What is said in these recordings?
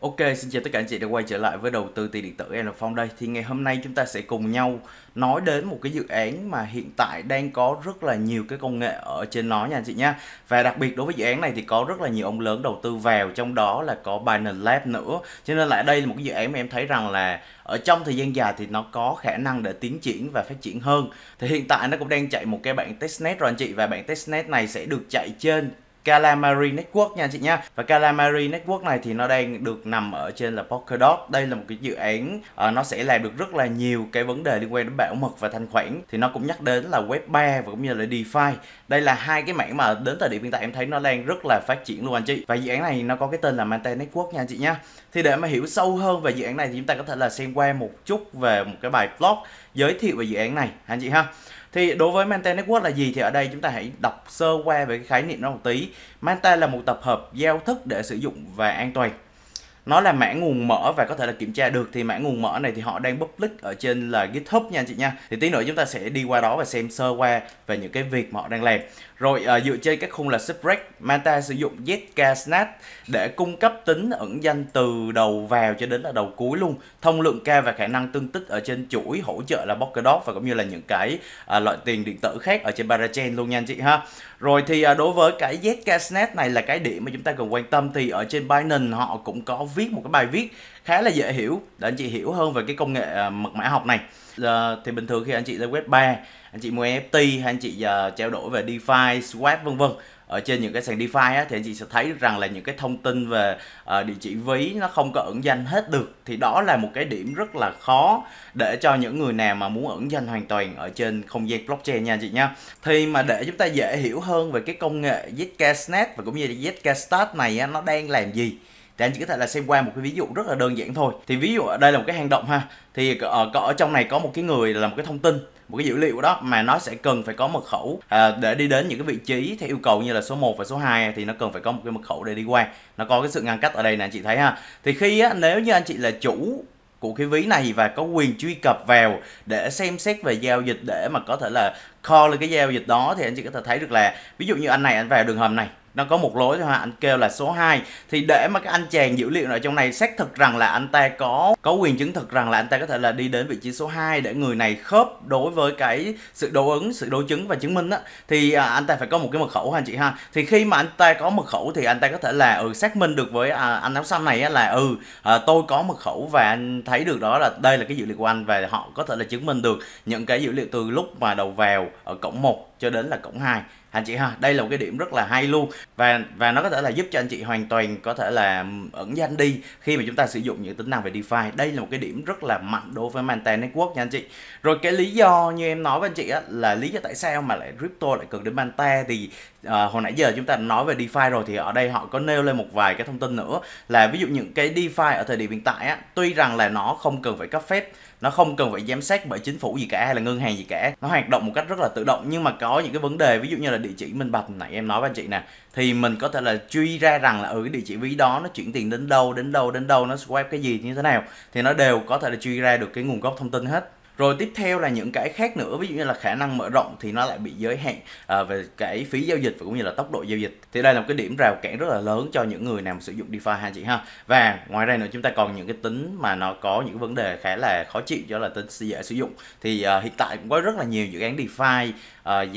Ok, xin chào tất cả anh chị đã quay trở lại với đầu tư tiền điện tử em là đây. Thì ngày hôm nay chúng ta sẽ cùng nhau nói đến một cái dự án mà hiện tại đang có rất là nhiều cái công nghệ ở trên nó nha anh chị nha. Và đặc biệt đối với dự án này thì có rất là nhiều ông lớn đầu tư vào trong đó là có Binance Lab nữa. Cho nên là đây là một cái dự án mà em thấy rằng là ở trong thời gian dài thì nó có khả năng để tiến triển và phát triển hơn. Thì hiện tại nó cũng đang chạy một cái bản testnet rồi anh chị và bản testnet này sẽ được chạy trên Calamari Network nha anh chị nha và Calamari Network này thì nó đang được nằm ở trên là Polkadot đây là một cái dự án uh, nó sẽ làm được rất là nhiều cái vấn đề liên quan đến bảo mật và thanh khoản thì nó cũng nhắc đến là web 3 và cũng như là DeFi đây là hai cái mảng mà đến thời điểm hiện tại em thấy nó đang rất là phát triển luôn anh chị và dự án này nó có cái tên là Mante Network nha anh chị nha thì để mà hiểu sâu hơn về dự án này thì chúng ta có thể là xem qua một chút về một cái bài blog giới thiệu về dự án này anh chị ha thì đối với Manta Network là gì thì ở đây chúng ta hãy đọc sơ qua về cái khái niệm nó một tí. Manta là một tập hợp giao thức để sử dụng và an toàn. Nó là mã nguồn mở và có thể là kiểm tra được thì mã nguồn mở này thì họ đang public ở trên là GitHub nha anh chị nha. Thì tí nữa chúng ta sẽ đi qua đó và xem sơ qua về những cái việc mà họ đang làm. Rồi à, dựa trên các khung là Subrec, Manta sử dụng ZK Snap để cung cấp tính ẩn danh từ đầu vào cho đến là đầu cuối luôn. Thông lượng cao và khả năng tương tích ở trên chuỗi hỗ trợ là Polkadot và cũng như là những cái à, loại tiền điện tử khác ở trên Parachain luôn nha anh chị ha. Rồi thì à, đối với cái ZK Snap này là cái điểm mà chúng ta cần quan tâm thì ở trên Binance họ cũng có viết một cái bài viết khá là dễ hiểu để anh chị hiểu hơn về cái công nghệ à, mật mã học này giờ thì bình thường khi anh chị lên web 3 anh chị mua NFT hay anh chị giờ à, trao đổi về DeFi, Swap vân vân ở trên những cái sàn DeFi á, thì anh chị sẽ thấy được rằng là những cái thông tin về uh, địa chỉ ví nó không có ẩn danh hết được thì đó là một cái điểm rất là khó để cho những người nào mà muốn ẩn danh hoàn toàn ở trên không gian blockchain nha chị nha thì mà để chúng ta dễ hiểu hơn về cái công nghệ ZK Snet và cũng như là ZK Start này á, nó đang làm gì thì anh chỉ có thể là xem qua một cái ví dụ rất là đơn giản thôi thì ví dụ ở đây là một cái hang động ha thì ở, ở trong này có một cái người là một cái thông tin một cái dữ liệu đó mà nó sẽ cần phải có mật khẩu à, để đi đến những cái vị trí theo yêu cầu như là số 1 và số 2 thì nó cần phải có một cái mật khẩu để đi qua nó có cái sự ngăn cách ở đây nè anh chị thấy ha thì khi á, nếu như anh chị là chủ của cái ví này và có quyền truy cập vào để xem xét về giao dịch để mà có thể là call lên cái giao dịch đó thì anh chị có thể thấy được là ví dụ như anh này anh vào đường hầm này nó có một lối thôi ha anh kêu là số 2 thì để mà cái anh chàng dữ liệu ở trong này xác thực rằng là anh ta có có quyền chứng thực rằng là anh ta có thể là đi đến vị trí số 2 để người này khớp đối với cái sự đối ứng sự đối chứng và chứng minh á thì à, anh ta phải có một cái mật khẩu anh chị ha thì khi mà anh ta có mật khẩu thì anh ta có thể là ừ, xác minh được với à, anh áo xanh này á, là ừ à, tôi có mật khẩu và anh thấy được đó là đây là cái dữ liệu của anh và họ có thể là chứng minh được những cái dữ liệu từ lúc mà đầu vào ở cổng 1 cho đến là cổng 2 anh chị ha đây là một cái điểm rất là hay luôn và và nó có thể là giúp cho anh chị hoàn toàn có thể là ẩn danh đi khi mà chúng ta sử dụng những tính năng về DeFi đây là một cái điểm rất là mạnh đối với Mantan Network nha anh chị rồi cái lý do như em nói với anh chị á là lý do tại sao mà lại crypto lại cần đến Manta thì à, hồi nãy giờ chúng ta nói về DeFi rồi thì ở đây họ có nêu lên một vài cái thông tin nữa là ví dụ những cái DeFi ở thời điểm hiện tại á, tuy rằng là nó không cần phải cấp phép nó không cần phải giám sát bởi chính phủ gì cả hay là ngân hàng gì cả nó hoạt động một cách rất là tự động nhưng mà có những cái vấn đề ví dụ như là địa chỉ minh bạch nãy em nói với anh chị nè thì mình có thể là truy ra rằng là ở ừ, cái địa chỉ ví đó nó chuyển tiền đến đâu đến đâu đến đâu nó swap cái gì như thế nào thì nó đều có thể là truy ra được cái nguồn gốc thông tin hết rồi tiếp theo là những cái khác nữa ví dụ như là khả năng mở rộng thì nó lại bị giới hạn à, về cái phí giao dịch và cũng như là tốc độ giao dịch thì đây là một cái điểm rào cản rất là lớn cho những người nào sử dụng DeFi ha chị ha và ngoài ra nữa chúng ta còn những cái tính mà nó có những vấn đề khá là khó chịu cho là tính dễ sử dụng thì à, hiện tại cũng có rất là nhiều dự án DeFi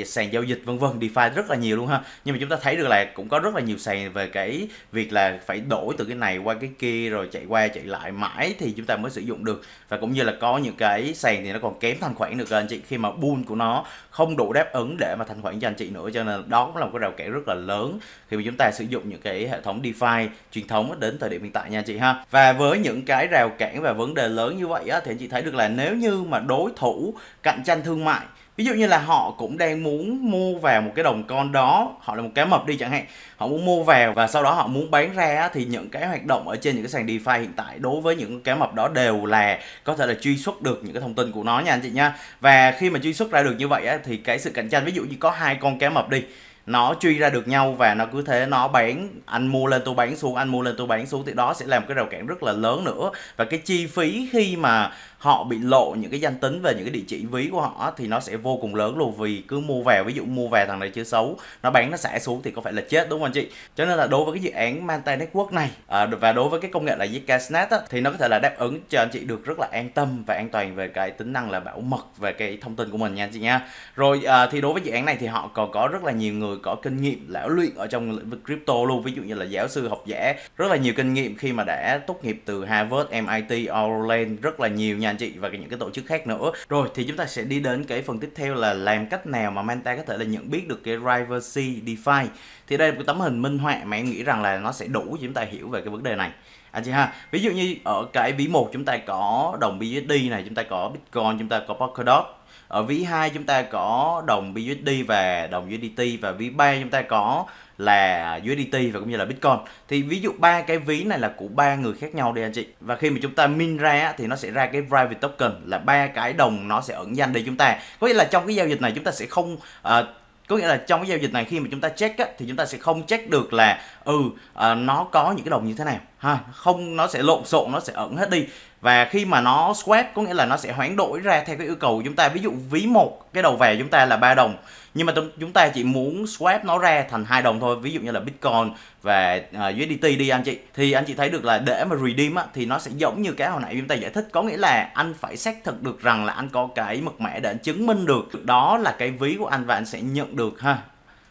uh, sàn giao dịch vân vân DeFi rất là nhiều luôn ha nhưng mà chúng ta thấy được là cũng có rất là nhiều sàn về cái việc là phải đổi từ cái này qua cái kia rồi chạy qua chạy lại mãi thì chúng ta mới sử dụng được và cũng như là có những cái sàn thì nó còn kém thanh khoản được anh chị khi mà bull của nó không đủ đáp ứng để mà thanh khoản cho anh chị nữa cho nên đó cũng là một cái rào cản rất là lớn khi mà chúng ta sử dụng những cái hệ thống DeFi truyền thống đến thời điểm hiện tại nha chị ha và với những cái rào cản và vấn đề lớn như vậy á, thì anh chị thấy được là nếu như mà đối thủ cạnh tranh thương mại ví dụ như là họ cũng đang muốn mua vào một cái đồng con đó họ là một cái mập đi chẳng hạn họ muốn mua vào và sau đó họ muốn bán ra thì những cái hoạt động ở trên những cái sàn DeFi hiện tại đối với những cái mập đó đều là có thể là truy xuất được những cái thông tin của nó nha anh chị nha và khi mà truy xuất ra được như vậy thì cái sự cạnh tranh ví dụ như có hai con cá mập đi nó truy ra được nhau và nó cứ thế nó bán anh mua lên tôi bán xuống anh mua lên tôi bán xuống thì đó sẽ làm cái rào cản rất là lớn nữa và cái chi phí khi mà họ bị lộ những cái danh tính về những cái địa chỉ ví của họ thì nó sẽ vô cùng lớn luôn vì cứ mua vào ví dụ mua về thằng này chưa xấu nó bán nó xả xuống thì có phải là chết đúng không anh chị cho nên là đối với cái dự án Manta Network này à, và đối với cái công nghệ là Zcash.net thì nó có thể là đáp ứng cho anh chị được rất là an tâm và an toàn về cái tính năng là bảo mật về cái thông tin của mình nha anh chị nha rồi à, thì đối với dự án này thì họ còn có rất là nhiều người có kinh nghiệm lão luyện ở trong lĩnh vực crypto luôn ví dụ như là giáo sư học giả rất là nhiều kinh nghiệm khi mà đã tốt nghiệp từ Harvard, MIT, Orlando rất là nhiều nha nha anh chị và những cái tổ chức khác nữa rồi thì chúng ta sẽ đi đến cái phần tiếp theo là làm cách nào mà Manta có thể là nhận biết được cái privacy DeFi thì đây là một tấm hình minh họa mà em nghĩ rằng là nó sẽ đủ cho chúng ta hiểu về cái vấn đề này anh chị ha ví dụ như ở cái ví một chúng ta có đồng BUSD này chúng ta có Bitcoin chúng ta có Polkadot ở ví 2 chúng ta có đồng BUSD và đồng USDT và ví 3 chúng ta có là USDT và cũng như là Bitcoin. Thì ví dụ ba cái ví này là của ba người khác nhau đây anh chị. Và khi mà chúng ta min ra thì nó sẽ ra cái private token là ba cái đồng nó sẽ ẩn danh đây chúng ta. Có nghĩa là trong cái giao dịch này chúng ta sẽ không uh, có nghĩa là trong cái giao dịch này khi mà chúng ta check á, thì chúng ta sẽ không check được là ừ uh, nó có những cái đồng như thế nào ha không nó sẽ lộn xộn nó sẽ ẩn hết đi và khi mà nó swap có nghĩa là nó sẽ hoán đổi ra theo cái yêu cầu của chúng ta ví dụ ví một cái đầu về chúng ta là ba đồng nhưng mà chúng ta chỉ muốn swap nó ra thành hai đồng thôi ví dụ như là bitcoin và uh, à, USDT đi anh chị thì anh chị thấy được là để mà redeem á, thì nó sẽ giống như cái hồi nãy chúng ta giải thích có nghĩa là anh phải xác thực được rằng là anh có cái mật mã để anh chứng minh được đó là cái ví của anh và anh sẽ nhận được ha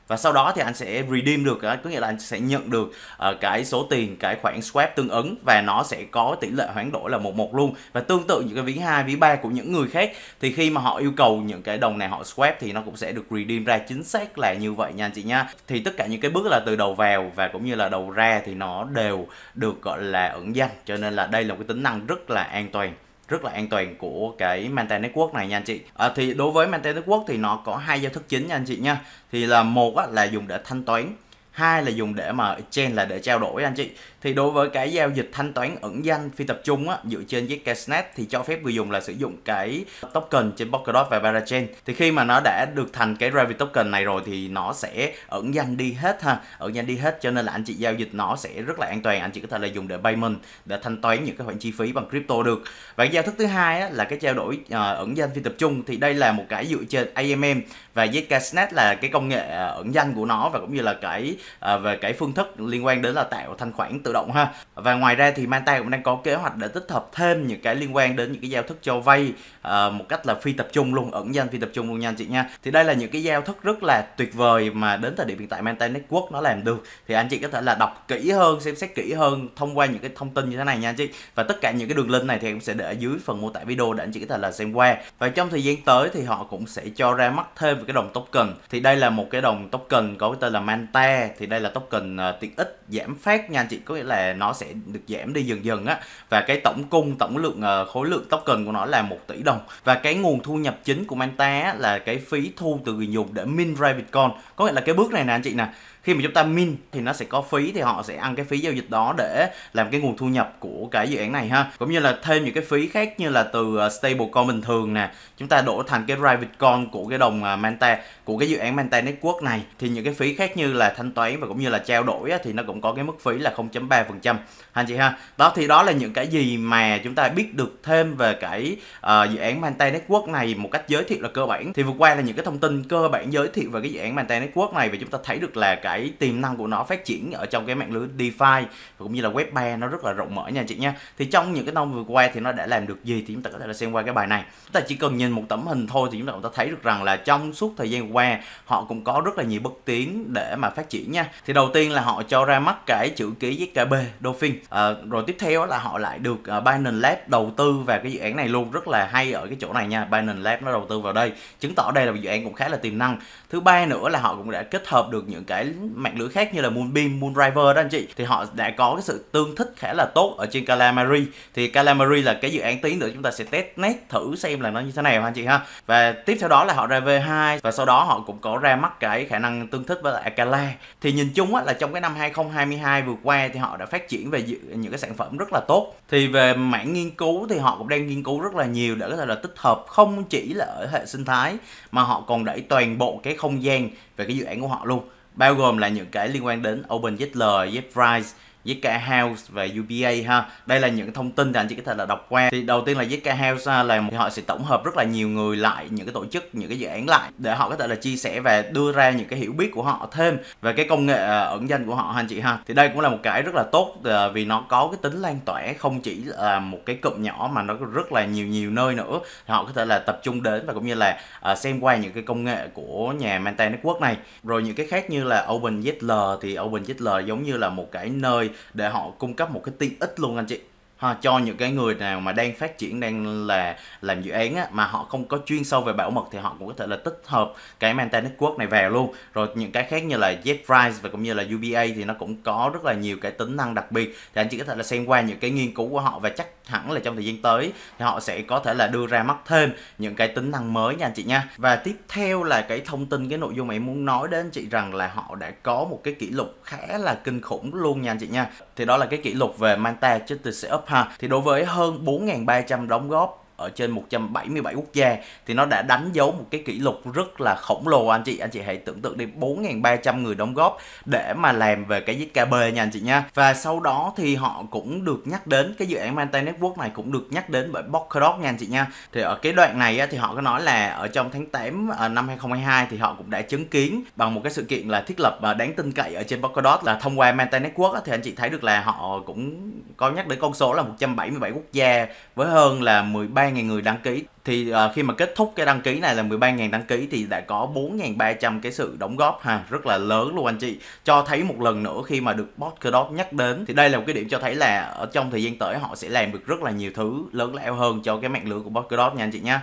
và sau đó thì anh sẽ redeem được à, có nghĩa là anh sẽ nhận được à, cái số tiền cái khoản swap tương ứng và nó sẽ có tỷ lệ hoán đổi là một một luôn và tương tự những cái ví hai ví ba của những người khác thì khi mà họ yêu cầu những cái đồng này họ swap thì nó cũng sẽ được redeem ra chính xác là như vậy nha anh chị nha thì tất cả những cái bước là từ đầu vào và cũng như là đầu ra thì nó đều được gọi là ẩn danh cho nên là đây là một cái tính năng rất là an toàn rất là an toàn của cái maintain network này nha anh chị à, thì đối với maintain network thì nó có hai giao thức chính nha anh chị nha thì là một á, là dùng để thanh toán hai là dùng để mà exchange là để trao đổi anh chị thì đối với cái giao dịch thanh toán ẩn danh phi tập trung á, dựa trên Zcash thì cho phép người dùng là sử dụng cái token trên Polkadot và Parachain thì khi mà nó đã được thành cái Rabbit token này rồi thì nó sẽ ẩn danh đi hết ha ẩn danh đi hết cho nên là anh chị giao dịch nó sẽ rất là an toàn anh chị có thể là dùng để payment để thanh toán những cái khoản chi phí bằng crypto được và giao thức thứ hai á, là cái trao đổi uh, ẩn danh phi tập trung thì đây là một cái dựa trên AMM và Zcash là cái công nghệ ờ, ẩn danh của nó và cũng như là cái À, về cái phương thức liên quan đến là tạo thanh khoản tự động ha và ngoài ra thì Manta cũng đang có kế hoạch để tích hợp thêm những cái liên quan đến những cái giao thức cho vay à, một cách là phi tập trung luôn ẩn danh phi tập trung luôn nha anh chị nha thì đây là những cái giao thức rất là tuyệt vời mà đến thời điểm hiện tại Manta Network nó làm được thì anh chị có thể là đọc kỹ hơn xem xét kỹ hơn thông qua những cái thông tin như thế này nha anh chị và tất cả những cái đường link này thì em sẽ để ở dưới phần mô tả video để anh chị có thể là xem qua và trong thời gian tới thì họ cũng sẽ cho ra mắt thêm về cái đồng token thì đây là một cái đồng token có cái tên là Manta thì đây là token uh, tiện ích giảm phát nha anh chị có nghĩa là nó sẽ được giảm đi dần dần á và cái tổng cung tổng lượng uh, khối lượng token của nó là 1 tỷ đồng và cái nguồn thu nhập chính của Manta á, là cái phí thu từ người dùng để min ra Bitcoin có nghĩa là cái bước này nè anh chị nè khi mà chúng ta min thì nó sẽ có phí thì họ sẽ ăn cái phí giao dịch đó để làm cái nguồn thu nhập của cái dự án này ha cũng như là thêm những cái phí khác như là từ ờ, stablecoin bình thường nè chúng ta đổ thành cái private coin của cái đồng ờ, manta của cái dự án manta network này thì những cái phí khác như là thanh toán và cũng như là trao đổi thì nó cũng có cái mức phí là 0.3 phần trăm anh chị ha đó thì đó là những cái gì mà chúng ta biết được thêm về cái uh, dự án manta network này một cách giới thiệu là cơ bản thì vừa qua là những cái thông tin cơ bản giới thiệu về cái dự án manta network này và chúng ta thấy được là cái cái tiềm năng của nó phát triển ở trong cái mạng lưới DeFi cũng như là web 3 nó rất là rộng mở nha chị nha thì trong những cái năm vừa qua thì nó đã làm được gì thì chúng ta có thể là xem qua cái bài này chúng ta chỉ cần nhìn một tấm hình thôi thì chúng ta cũng thấy được rằng là trong suốt thời gian qua họ cũng có rất là nhiều bất tiến để mà phát triển nha thì đầu tiên là họ cho ra mắt cái chữ ký ZKB Dolphin à, rồi tiếp theo là họ lại được ờ, Binance Lab đầu tư vào cái dự án này luôn rất là hay ở cái chỗ này nha Binance Lab nó đầu tư vào đây chứng tỏ đây là một dự án cũng khá là tiềm năng thứ ba nữa là họ cũng đã kết hợp được những cái mạng lưới khác như là Moonbeam, Moonriver đó anh chị thì họ đã có cái sự tương thích khá là tốt ở trên Calamari thì Calamari là cái dự án tí nữa chúng ta sẽ test nét thử xem là nó như thế nào anh chị ha và tiếp theo đó là họ ra V2 và sau đó họ cũng có ra mắt cái khả năng tương thích với lại Acala thì nhìn chung á, là trong cái năm 2022 vừa qua thì họ đã phát triển về những cái sản phẩm rất là tốt thì về mảng nghiên cứu thì họ cũng đang nghiên cứu rất là nhiều để có thể là tích hợp không chỉ là ở hệ sinh thái mà họ còn đẩy toàn bộ cái không gian về cái dự án của họ luôn bao gồm là những cái liên quan đến OpenZL, ZPrice với K House và UBA ha. Đây là những thông tin thì anh chị có thể là đọc qua. Thì đầu tiên là với K House là một họ sẽ tổng hợp rất là nhiều người lại những cái tổ chức, những cái dự án lại để họ có thể là chia sẻ và đưa ra những cái hiểu biết của họ thêm về cái công nghệ ờ, ẩn danh của họ anh chị ha. Thì đây cũng là một cái rất là tốt ờ, vì nó có cái tính lan tỏa không chỉ là một cái cụm nhỏ mà nó rất là nhiều nhiều nơi nữa. họ có thể là tập trung đến và cũng như là ờ, xem qua những cái công nghệ của nhà Manta Network này. Rồi những cái khác như là OpenZL thì OpenZL giống như là một cái nơi để họ cung cấp một cái tiện ích luôn anh chị ha, ờ, cho những cái người nào mà đang phát triển đang là làm dự án á, mà họ không có chuyên sâu về bảo mật thì họ cũng có thể là tích hợp cái Manta Network này vào luôn rồi những cái khác như là JetRise và cũng như là UBA thì nó cũng có rất là nhiều cái tính năng đặc biệt thì anh chị có thể là xem qua những cái nghiên cứu của họ và chắc hẳn là trong thời gian tới thì họ sẽ có thể là đưa ra mắt thêm những cái tính năng mới nha anh chị nha và tiếp theo là cái thông tin cái nội dung mà em muốn nói đến anh chị rằng là họ đã có một cái kỷ lục khá là kinh khủng luôn nha anh chị nha thì đó là cái kỷ lục về Manta sẽ Up ha thì đối với hơn 4.300 đóng góp ở trên 177 quốc gia thì nó đã đánh dấu một cái kỷ lục rất là khổng lồ anh chị anh chị hãy tưởng tượng đi 4.300 người đóng góp để mà làm về cái ZKB nha anh chị nha và sau đó thì họ cũng được nhắc đến cái dự án Mantai Network này cũng được nhắc đến bởi Polkadot nha anh chị nha thì ở cái đoạn này thì họ có nói là ở trong tháng 8 ờ, năm 2022 thì họ cũng đã chứng kiến bằng một cái sự kiện là thiết lập ờ, đáng tin cậy ở trên Polkadot là thông qua Mantai Network thì anh chị thấy được là họ cũng có nhắc đến con số là 177 quốc gia với hơn là 13 13.000 người đăng ký thì uh, khi mà kết thúc cái đăng ký này là 13.000 đăng ký thì đã có 4.300 cái sự đóng góp ha rất là lớn luôn anh chị cho thấy một lần nữa khi mà được Podcast nhắc đến thì đây là một cái điểm cho thấy là ở trong thời gian tới họ sẽ làm được rất là nhiều thứ lớn lẽo hơn cho cái mạng lưới của Podcast nha anh chị nhé.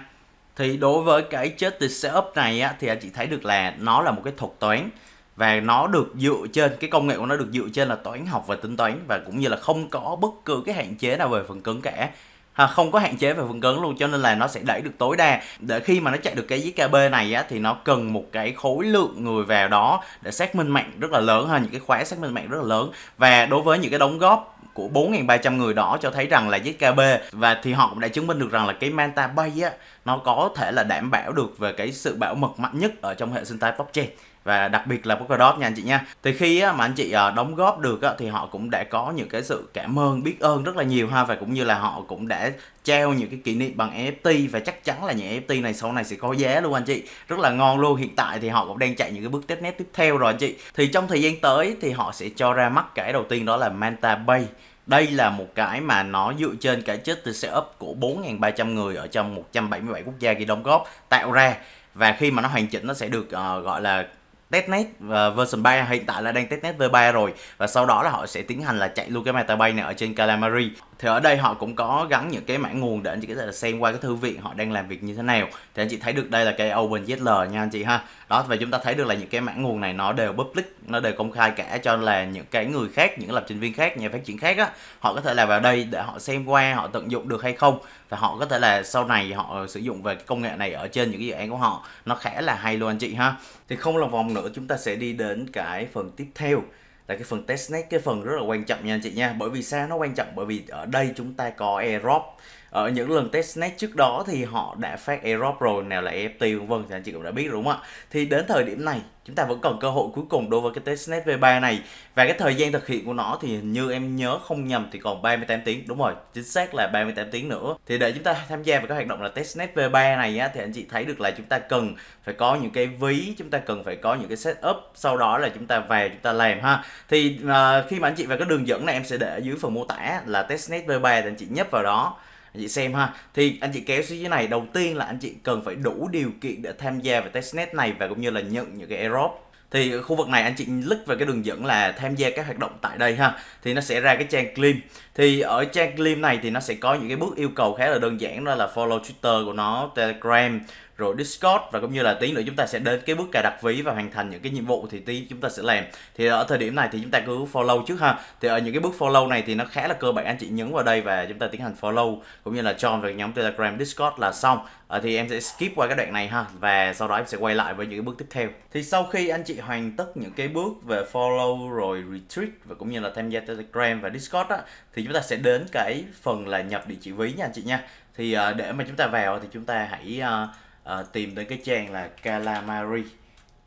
thì đối với cái chết setup này á, thì anh chị thấy được là nó là một cái thuật toán và nó được dựa trên cái công nghệ của nó được dựa trên là toán học và tính toán và cũng như là không có bất cứ cái hạn chế nào về phần cứng cả à, không có hạn chế về phần cứng luôn cho nên là nó sẽ đẩy được tối đa để khi mà nó chạy được cái giấy KB này á, thì nó cần một cái khối lượng người vào đó để xác minh mạng rất là lớn ha những cái khóa xác minh mạng rất là lớn và đối với những cái đóng góp của 4.300 người đó cho thấy rằng là ZKB và thì họ cũng đã chứng minh được rằng là cái Manta Bay á, nó có thể là đảm bảo được về cái sự bảo mật mạnh nhất ở trong hệ sinh thái blockchain và đặc biệt là Polkadot nha anh chị nha thì khi mà anh chị ờ, đóng góp được thì họ cũng đã có những cái sự cảm ơn biết ơn rất là nhiều ha và cũng như là họ cũng đã treo những cái kỷ niệm bằng NFT và chắc chắn là những NFT này sau này sẽ có giá luôn anh chị rất là ngon luôn hiện tại thì họ cũng đang chạy những cái bước testnet tiếp theo rồi anh chị thì trong thời gian tới thì họ sẽ cho ra mắt cái đầu tiên đó là Manta Bay đây là một cái mà nó dựa trên cái chết từ setup của 4.300 người ở trong 177 quốc gia ghi đóng góp tạo ra và khi mà nó hoàn chỉnh nó sẽ được uh, gọi là testnet uh, version 3 hiện tại là đang testnet V3 rồi và sau đó là họ sẽ tiến hành là chạy luôn cái bay này ở trên Calamari thì ở đây họ cũng có gắn những cái mảng nguồn để anh chị có thể là xem qua cái thư viện họ đang làm việc như thế nào thì anh chị thấy được đây là cái open OpenZL nha anh chị ha đó và chúng ta thấy được là những cái mã nguồn này nó đều public nó đều công khai cả cho là những cái người khác những lập trình viên khác nhà phát triển khác á họ có thể là vào đây để họ xem qua họ tận dụng được hay không và họ có thể là sau này họ sử dụng về cái công nghệ này ở trên những cái dự án của họ nó khá là hay luôn anh chị ha thì không là vòng nữa chúng ta sẽ đi đến cái phần tiếp theo là cái phần testnet cái phần rất là quan trọng nha anh chị nha bởi vì sao nó quan trọng bởi vì ở đây chúng ta có airdrop ở những lần test net trước đó thì họ đã phát Europe rồi nào là EFT vân vân thì anh chị cũng đã biết đúng không ạ thì đến thời điểm này chúng ta vẫn còn cơ hội cuối cùng đối với cái testnet V3 này và cái thời gian thực hiện của nó thì hình như em nhớ không nhầm thì còn 38 tiếng đúng rồi chính xác là 38 tiếng nữa thì để chúng ta tham gia vào các hoạt động là testnet V3 này á, thì anh chị thấy được là chúng ta cần phải có những cái ví chúng ta cần phải có những cái setup sau đó là chúng ta về chúng ta làm ha thì uh, khi mà anh chị vào cái đường dẫn này em sẽ để ở dưới phần mô tả là testnet V3 thì anh chị nhấp vào đó anh chị xem ha thì anh chị kéo xuống dưới này đầu tiên là anh chị cần phải đủ điều kiện để tham gia vào testnet này và cũng như là nhận những cái airdrop thì khu vực này anh chị click vào cái đường dẫn là tham gia các hoạt động tại đây ha thì nó sẽ ra cái trang claim thì ở trang claim này thì nó sẽ có những cái bước yêu cầu khá là đơn giản đó là follow twitter của nó telegram rồi Discord và cũng như là tí nữa chúng ta sẽ đến cái bước cài đặt ví và hoàn thành những cái nhiệm vụ thì tí chúng ta sẽ làm thì ở thời điểm này thì chúng ta cứ follow trước ha thì ở những cái bước follow này thì nó khá là cơ bản anh chị nhấn vào đây và chúng ta tiến hành follow cũng như là join vào nhóm Telegram Discord là xong à, thì em sẽ skip qua cái đoạn này ha và sau đó em sẽ quay lại với những cái bước tiếp theo thì sau khi anh chị hoàn tất những cái bước về follow rồi retreat và cũng như là tham gia Telegram và Discord á thì chúng ta sẽ đến cái phần là nhập địa chỉ ví nha anh chị nha thì uh, để mà chúng ta vào thì chúng ta hãy uh, Ờ, tìm tới cái trang là calamari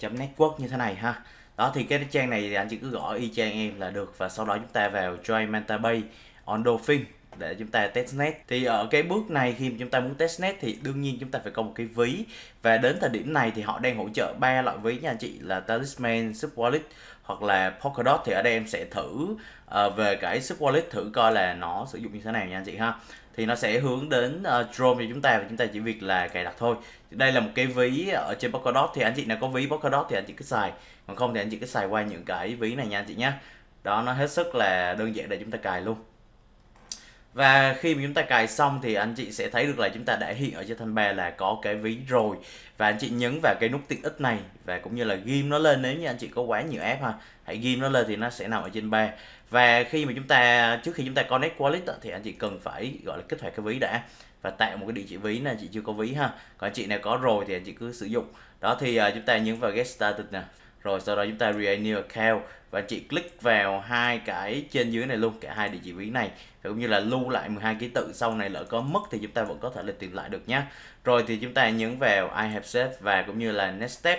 network như thế này ha đó thì cái trang này thì anh chỉ cứ gọi y chang em là được và sau đó chúng ta vào join manta bay on dolphin để chúng ta test net thì ở cái bước này khi mà chúng ta muốn test net thì đương nhiên chúng ta phải có một cái ví và đến thời điểm này thì họ đang hỗ trợ ba loại ví nha anh chị là talisman subwallet hoặc là polkadot thì ở đây em sẽ thử uh, về cái subwallet thử coi là nó sử dụng như thế nào nha anh chị ha thì nó sẽ hướng đến uh, ờ, Chrome cho chúng ta và chúng ta chỉ việc là cài đặt thôi đây là một cái ví ở trên Polkadot thì anh chị nào có ví Polkadot thì anh chị cứ xài còn không thì anh chị cứ xài qua những cái ví này nha anh chị nhé đó nó hết sức là đơn giản để chúng ta cài luôn và khi mà chúng ta cài xong thì anh chị sẽ thấy được là chúng ta đã hiện ở trên thanh ba là có cái ví rồi và anh chị nhấn vào cái nút tiện ích này và cũng như là ghim nó lên nếu như anh chị có quá nhiều app ha hãy ghim nó lên thì nó sẽ nằm ở trên ba và khi mà chúng ta trước khi chúng ta connect wallet thì anh chị cần phải gọi là kích hoạt cái ví đã và tạo một cái địa chỉ ví này chị chưa có ví ha còn anh chị nào có rồi thì anh chị cứ sử dụng đó thì à, chúng ta nhấn vào get started nè rồi sau đó chúng ta renew account và chị click vào hai cái trên dưới này luôn cả hai địa chỉ ví này và cũng như là lưu lại 12 ký tự sau này lỡ có mất thì chúng ta vẫn có thể là tìm lại được nhé rồi thì chúng ta nhấn vào I have saved và cũng như là next step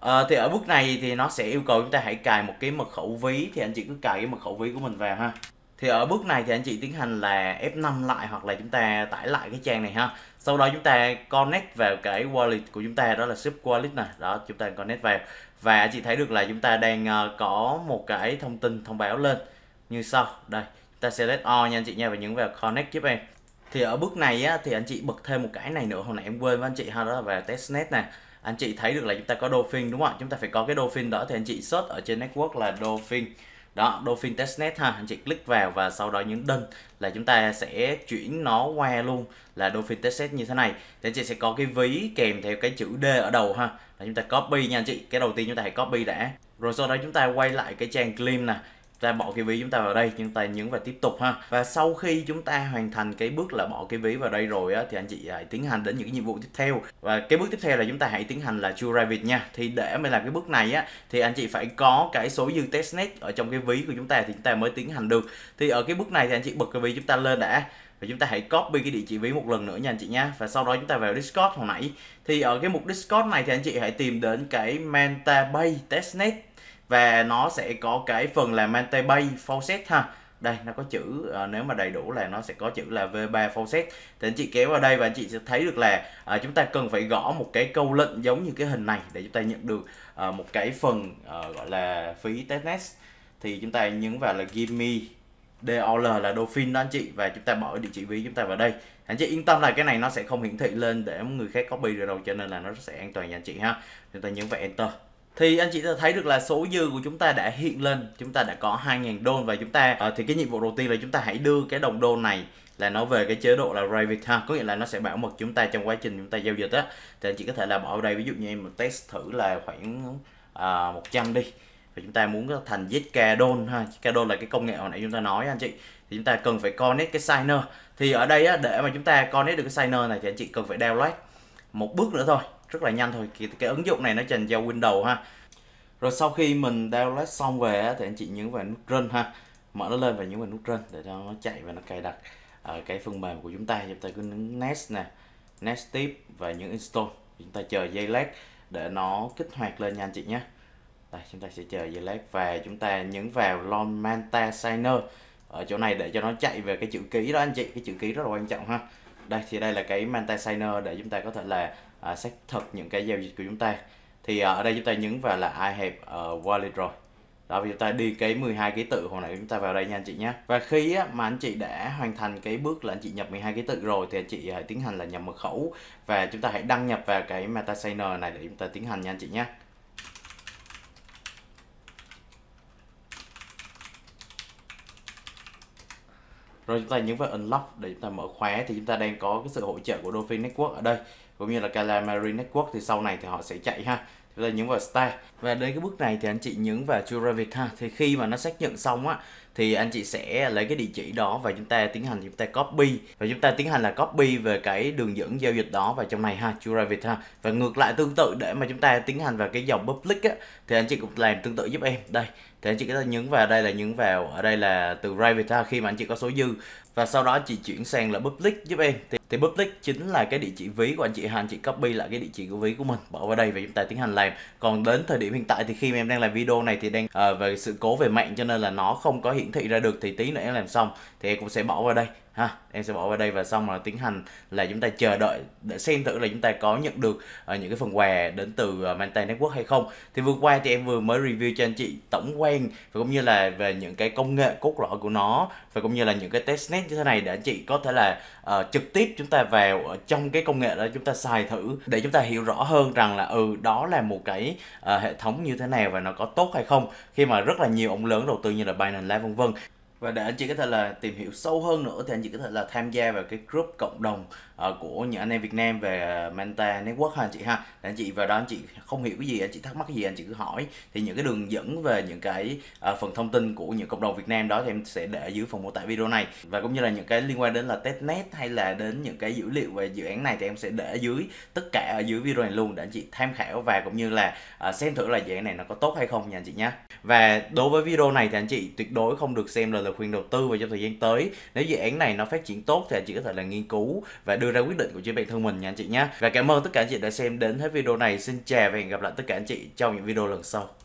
à, thì ở bước này thì nó sẽ yêu cầu chúng ta hãy cài một cái mật khẩu ví thì anh chị cứ cài cái mật khẩu ví của mình vào ha thì ở bước này thì anh chị tiến hành là F5 lại hoặc là chúng ta tải lại cái trang này ha sau đó chúng ta connect vào cái wallet của chúng ta đó là ship wallet này đó chúng ta connect vào và chị thấy được là chúng ta đang ờ, có một cái thông tin thông báo lên như sau đây chúng ta select all nha anh chị nha và nhấn vào connect giúp em thì ở bước này á, thì anh chị bật thêm một cái này nữa hồi nãy em quên với anh chị ha đó là về testnet nè anh chị thấy được là chúng ta có Dolphin đúng không ạ chúng ta phải có cái Dolphin đó thì anh chị search ở trên network là Dolphin đó Dolphin testnet ha anh chị click vào và sau đó nhấn đơn là chúng ta sẽ chuyển nó qua luôn là Dolphin testnet như thế này thì anh chị sẽ có cái ví kèm theo cái chữ D ở đầu ha là chúng ta copy nha anh chị cái đầu tiên chúng ta hãy copy đã rồi sau đó chúng ta quay lại cái trang claim nè ta bỏ cái ví chúng ta vào đây chúng ta nhấn và tiếp tục ha và sau khi chúng ta hoàn thành cái bước là bỏ cái ví vào đây rồi á, thì anh chị hãy tiến hành đến những cái nhiệm vụ tiếp theo và cái bước tiếp theo là chúng ta hãy tiến hành là Juravit nha thì để mà làm cái bước này á thì anh chị phải có cái số dư testnet ở trong cái ví của chúng ta thì chúng ta mới tiến hành được thì ở cái bước này thì anh chị bật cái ví chúng ta lên đã và chúng ta hãy copy cái địa chỉ ví một lần nữa nha anh chị nha và sau đó chúng ta vào Discord hồi nãy thì ở cái mục Discord này thì anh chị hãy tìm đến cái Mentabay testnet và nó sẽ có cái phần là mante bay faucet ha đây nó có chữ à, nếu mà đầy đủ là nó sẽ có chữ là V3 faucet thì anh chị kéo vào đây và anh chị sẽ thấy được là à, chúng ta cần phải gõ một cái câu lệnh giống như cái hình này để chúng ta nhận được à, một cái phần à, gọi là phí testnet thì chúng ta nhấn vào là give me DOL là Dolphin đó anh chị và chúng ta bỏ địa chỉ ví chúng ta vào đây anh chị yên tâm là cái này nó sẽ không hiển thị lên để người khác copy được đâu cho nên là nó sẽ an toàn nha anh chị ha chúng ta nhấn vào enter thì anh chị ta thấy được là số dư của chúng ta đã hiện lên chúng ta đã có 2.000 đô và chúng ta uh, thì cái nhiệm vụ đầu tiên là chúng ta hãy đưa cái đồng đô này là nó về cái chế độ là private ha có nghĩa là nó sẽ bảo mật chúng ta trong quá trình chúng ta giao dịch á thì anh chị có thể là bỏ vào đây ví dụ như em test thử là khoảng uh, ờ, 100 đi và chúng ta muốn thành ZK Don ha ZK Don là cái công nghệ hồi nãy chúng ta nói anh chị thì chúng ta cần phải connect cái signer thì ở đây á, để mà chúng ta connect được cái signer này thì anh chị cần phải download một bước nữa thôi rất là nhanh thôi cái, cái ứng dụng này nó dành cho Windows ha rồi sau khi mình download xong về thì anh chị nhấn vào nút run ha mở nó lên và nhấn vào nút run để cho nó chạy và nó cài đặt ở cái phần mềm của chúng ta chúng ta cứ nhấn next nè next tiếp và những install chúng ta chờ dây lag để nó kích hoạt lên nha anh chị nhé đây chúng ta sẽ chờ dây lag và chúng ta nhấn vào launch manta signer ở chỗ này để cho nó chạy về cái chữ ký đó anh chị cái chữ ký rất là quan trọng ha đây thì đây là cái manta signer để chúng ta có thể là à, xác thực những cái giao dịch của chúng ta thì à, ở đây chúng ta nhấn vào là I have a wallet rồi đó vì chúng ta đi cái 12 ký tự hồi nãy chúng ta vào đây nha anh chị nhé và khi á, mà anh chị đã hoàn thành cái bước là anh chị nhập 12 ký tự rồi thì anh chị hãy tiến hành là nhập mật khẩu và chúng ta hãy đăng nhập vào cái MetaSigner này để chúng ta tiến hành nha anh chị nhé rồi chúng ta nhấn vào unlock để chúng ta mở khóa thì chúng ta đang có cái sự hỗ trợ của Dolphin Network ở đây cũng như là Calamari Network thì sau này thì họ sẽ chạy ha chúng ta nhấn vào Start và đến cái bước này thì anh chị nhấn vào Juravit ha thì khi mà nó xác nhận xong á thì anh chị sẽ lấy cái địa chỉ đó và chúng ta tiến hành chúng ta copy và chúng ta tiến hành là copy về cái đường dẫn giao dịch đó vào trong này ha Juravit ha và ngược lại tương tự để mà chúng ta tiến hành vào cái dòng public á thì anh chị cũng làm tương tự giúp em đây thì anh chị có thể nhấn vào đây là nhấn vào ở đây là từ Ravita khi mà anh chị có số dư và sau đó chị chuyển sang là public giúp em thì, thì public chính là cái địa chỉ ví của anh chị anh chị copy lại cái địa chỉ của ví của mình bỏ vào đây và chúng ta tiến hành làm còn đến thời điểm hiện tại thì khi mà em đang làm video này thì đang uh, về sự cố về mạng cho nên là nó không có hiển thị ra được thì tí nữa em làm xong thì em cũng sẽ bỏ vào đây ha em sẽ bỏ vào đây và xong là tiến hành là chúng ta chờ đợi để xem thử là chúng ta có nhận được uh, những cái phần quà đến từ uh, ờ, Manta Network hay không thì vừa qua thì em vừa mới review cho anh chị tổng quan và cũng như là về những cái công nghệ cốt lõi của nó và cũng như là những cái testnet như thế này để anh chị có thể là uh, trực tiếp chúng ta vào ở trong cái công nghệ đó chúng ta xài thử để chúng ta hiểu rõ hơn rằng là ừ đó là một cái uh, hệ thống như thế nào và nó có tốt hay không khi mà rất là nhiều ông lớn đầu tư như là Binance Live vân vân và để anh chị có thể là tìm hiểu sâu hơn nữa thì anh chị có thể là tham gia vào cái group cộng đồng uh, của những anh em Việt Nam về Manta Network ha anh chị ha để anh chị vào đó anh chị không hiểu cái gì anh chị thắc mắc cái gì anh chị cứ hỏi thì những cái đường dẫn về những cái uh, phần thông tin của những cộng đồng Việt Nam đó thì em sẽ để dưới phần mô tả video này và cũng như là những cái liên quan đến là testnet hay là đến những cái dữ liệu về dự án này thì em sẽ để dưới tất cả ở dưới video này luôn để anh chị tham khảo và cũng như là uh, xem thử là dự án này nó có tốt hay không nha anh chị nhé và đối với video này thì anh chị tuyệt đối không được xem lời lời khuyên đầu tư và trong thời gian tới nếu dự án này nó phát triển tốt thì anh chị có thể là nghiên cứu và đưa ra quyết định của chính bản thân mình nha anh chị nhé và cảm ơn tất cả anh chị đã xem đến hết video này xin chào và hẹn gặp lại tất cả anh chị trong những video lần sau